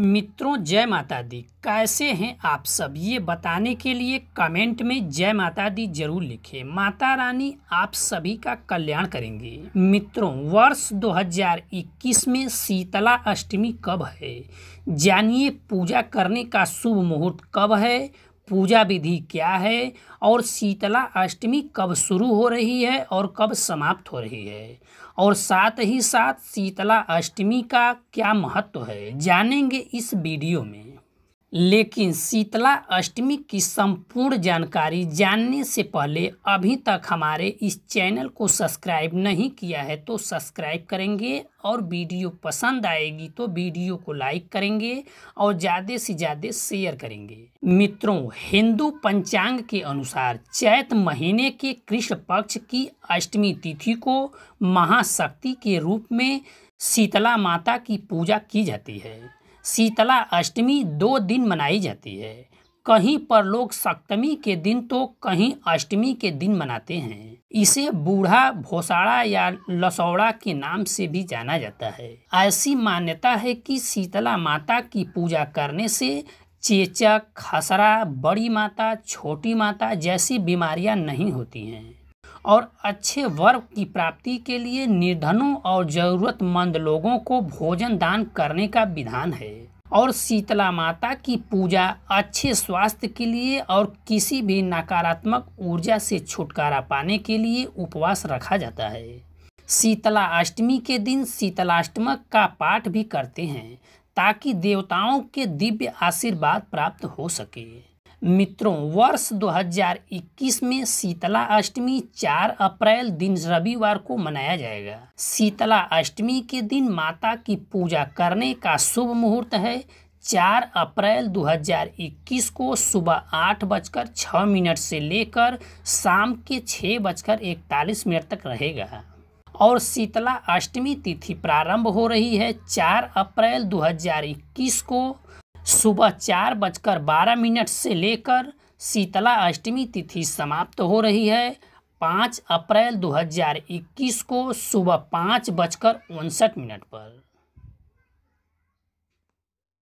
मित्रों जय माता दी कैसे हैं आप सब ये बताने के लिए कमेंट में जय माता दी जरूर लिखे माता रानी आप सभी का कल्याण करेंगे मित्रों वर्ष 2021 में शीतला अष्टमी कब है जानिए पूजा करने का शुभ मुहूर्त कब है पूजा विधि क्या है और शीतला अष्टमी कब शुरू हो रही है और कब समाप्त हो रही है और साथ ही साथ शीतला अष्टमी का क्या महत्व है जानेंगे इस वीडियो में लेकिन शीतला अष्टमी की संपूर्ण जानकारी जानने से पहले अभी तक हमारे इस चैनल को सब्सक्राइब नहीं किया है तो सब्सक्राइब करेंगे और वीडियो पसंद आएगी तो वीडियो को लाइक करेंगे और ज़्यादा से ज़्यादा शेयर करेंगे मित्रों हिंदू पंचांग के अनुसार चैत महीने के कृष्ण पक्ष की अष्टमी तिथि को महाशक्ति के रूप में शीतला माता की पूजा की जाती है शीतला अष्टमी दो दिन मनाई जाती है कहीं पर लोग सप्तमी के दिन तो कहीं अष्टमी के दिन मनाते हैं इसे बूढ़ा भोसाड़ा या लसौड़ा के नाम से भी जाना जाता है ऐसी मान्यता है कि शीतला माता की पूजा करने से चेचक खसरा बड़ी माता छोटी माता जैसी बीमारियां नहीं होती हैं और अच्छे वर्ग की प्राप्ति के लिए निर्धनों और ज़रूरतमंद लोगों को भोजन दान करने का विधान है और शीतला माता की पूजा अच्छे स्वास्थ्य के लिए और किसी भी नकारात्मक ऊर्जा से छुटकारा पाने के लिए उपवास रखा जाता है शीतला अष्टमी के दिन शीतलाष्टमक का पाठ भी करते हैं ताकि देवताओं के दिव्य आशीर्वाद प्राप्त हो सके मित्रों वर्ष 2021 में शीतला अष्टमी 4 अप्रैल दिन रविवार को मनाया जाएगा शीतला अष्टमी के दिन माता की पूजा करने का शुभ मुहूर्त है 4 अप्रैल 2021 को सुबह आठ बजकर छः मिनट से लेकर शाम के छः बजकर इकतालीस मिनट तक रहेगा और शीतला अष्टमी तिथि प्रारंभ हो रही है 4 अप्रैल 2021 को सुबह चार बजकर बारह मिनट से लेकर शीतला अष्टमी तिथि समाप्त हो रही है पाँच अप्रैल 2021 को सुबह पाँच बजकर उनसठ मिनट पर